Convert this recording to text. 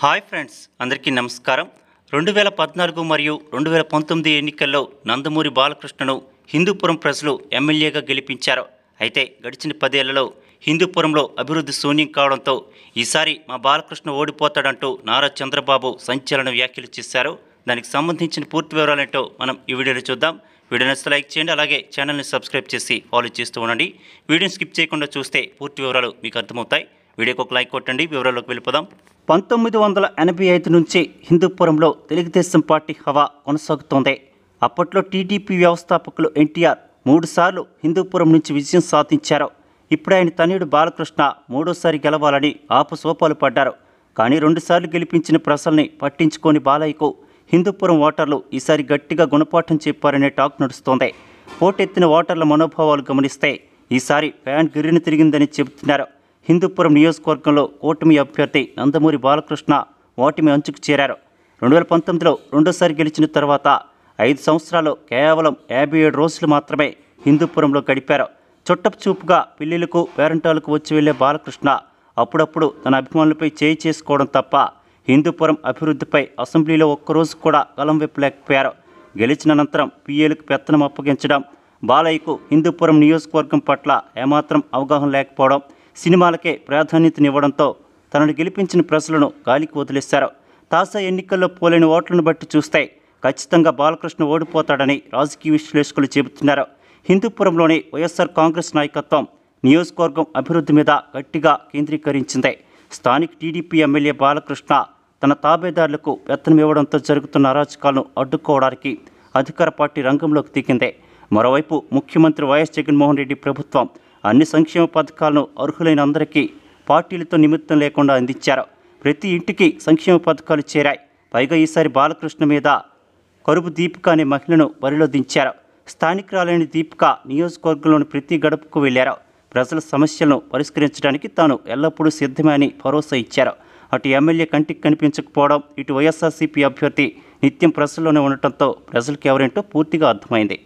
hi friends అందరికీ నమస్కారం రెండు వేల పద్నాలుగు మరియు రెండు వేల పంతొమ్మిది ఎన్నికల్లో నందమూరి బాలకృష్ణను హిందూపురం ప్రజలు ఎమ్మెల్యేగా గెలిపించారు అయితే గడిచిన పదేళ్లలో హిందూపురంలో అభివృద్ధి శూన్యం కావడంతో ఈసారి మా బాలకృష్ణ ఓడిపోతాడంటూ నారా చంద్రబాబు సంచలన వ్యాఖ్యలు చేశారు దానికి సంబంధించిన పూర్తి వివరాలేంటో మనం ఈ వీడియోలో చూద్దాం వీడియో నచ్చితే లైక్ చేయండి అలాగే ఛానల్ని సబ్స్క్రైబ్ చేసి ఫాలో చేస్తూ ఉండండి వీడియోని స్కిప్ చేయకుండా చూస్తే పూర్తి వివరాలు మీకు అర్థమవుతాయి వీడియోకి ఒక లైక్ కొట్టండి వివరాల్లోకి వెళ్ళిపోదాం పంతొమ్మిది వందల ఎనభై ఐదు నుంచి హిందూపురంలో తెలుగుదేశం పార్టీ హవా కొనసాగుతోంది అప్పట్లో టీడీపీ వ్యవస్థాపకులు ఎన్టీఆర్ మూడుసార్లు హిందూపురం నుంచి విజయం సాధించారు ఇప్పుడు ఆయన తనయుడు బాలకృష్ణ మూడోసారి గెలవాలని ఆపసోపాలు పడ్డారు కానీ రెండుసార్లు గెలిపించిన ప్రజల్ని పట్టించుకొని బాలయ్యకు హిందూపురం ఓటర్లు ఈసారి గట్టిగా గుణపాఠం చెప్పారనే టాక్ నడుస్తోంది పోటెత్తిన ఓటర్ల మనోభావాలు గమనిస్తే ఈసారి ఫ్యాన్ గిర్రిని తిరిగిందని చెబుతున్నారు హిందూపురం నియోజకవర్గంలో ఓటమి అభ్యర్థి నందమూరి బాలకృష్ణ ఓటమి అంచుకు చేరారు రెండు వేల పంతొమ్మిదిలో రెండోసారి గెలిచిన తర్వాత ఐదు సంవత్సరాలు కేవలం యాభై ఏడు రోజులు మాత్రమే హిందూపురంలో గడిపారు చుట్టపు చూపుగా పిల్లలకు పేరంటాలకు వచ్చి వెళ్లే బాలకృష్ణ అప్పుడప్పుడు తన అభిమానులపై చేయి చేసుకోవడం తప్ప హిందూపురం అభివృద్ధిపై అసెంబ్లీలో ఒక్కరోజు కూడా కలం విప్పలేకపోయారు గెలిచిన అనంతరం పిఏలకు పెత్తనం అప్పగించడం బాలయ్యకు హిందూపురం నియోజకవర్గం పట్ల ఏమాత్రం అవగాహన లేకపోవడం సినిమాలకే ప్రాధాన్యతనివ్వడంతో తనను గెలిపించిన ప్రజలను గాలికి వదిలేశారు తాజా ఎన్నికల్లో పోలేని ఓట్లను బట్టి చూస్తే ఖచ్చితంగా బాలకృష్ణ ఓడిపోతాడని రాజకీయ విశ్లేషకులు చెబుతున్నారు హిందూపురంలోని వైఎస్ఆర్ కాంగ్రెస్ నాయకత్వం నియోజకవర్గం అభివృద్ధి మీద గట్టిగా కేంద్రీకరించింది స్థానిక టీడీపీ ఎమ్మెల్యే బాలకృష్ణ తన తాబేదారులకు వెత్తనం ఇవ్వడంతో జరుగుతున్న అరాచకాలను అడ్డుకోవడానికి అధికార పార్టీ రంగంలోకి దిగింది మరోవైపు ముఖ్యమంత్రి వైఎస్ జగన్మోహన్ రెడ్డి ప్రభుత్వం అన్ని సంక్షేమ పథకాలను అర్హులైన అందరికీ పార్టీలతో నిమిత్తం లేకుండా అందించారు ప్రతి ఇంటికి సంక్షేమ పథకాలు చేరాయి పైగా ఈసారి బాలకృష్ణ మీద కరుపు దీపిక అనే మహిళను బరిలో దించారు స్థానికురాలైన దీపిక నియోజకవర్గంలోని ప్రతి గడపకు వెళ్లారు ప్రజల సమస్యలను పరిష్కరించడానికి తాను ఎల్లప్పుడూ సిద్ధమే అని భరోసా ఇచ్చారు అటు ఎమ్మెల్యే కంటికి కనిపించకపోవడం ఇటు వైఎస్ఆర్సీపీ అభ్యర్థి నిత్యం ప్రజల్లోనే ఉండటంతో ప్రజలకు ఎవరేంటో పూర్తిగా అర్థమైంది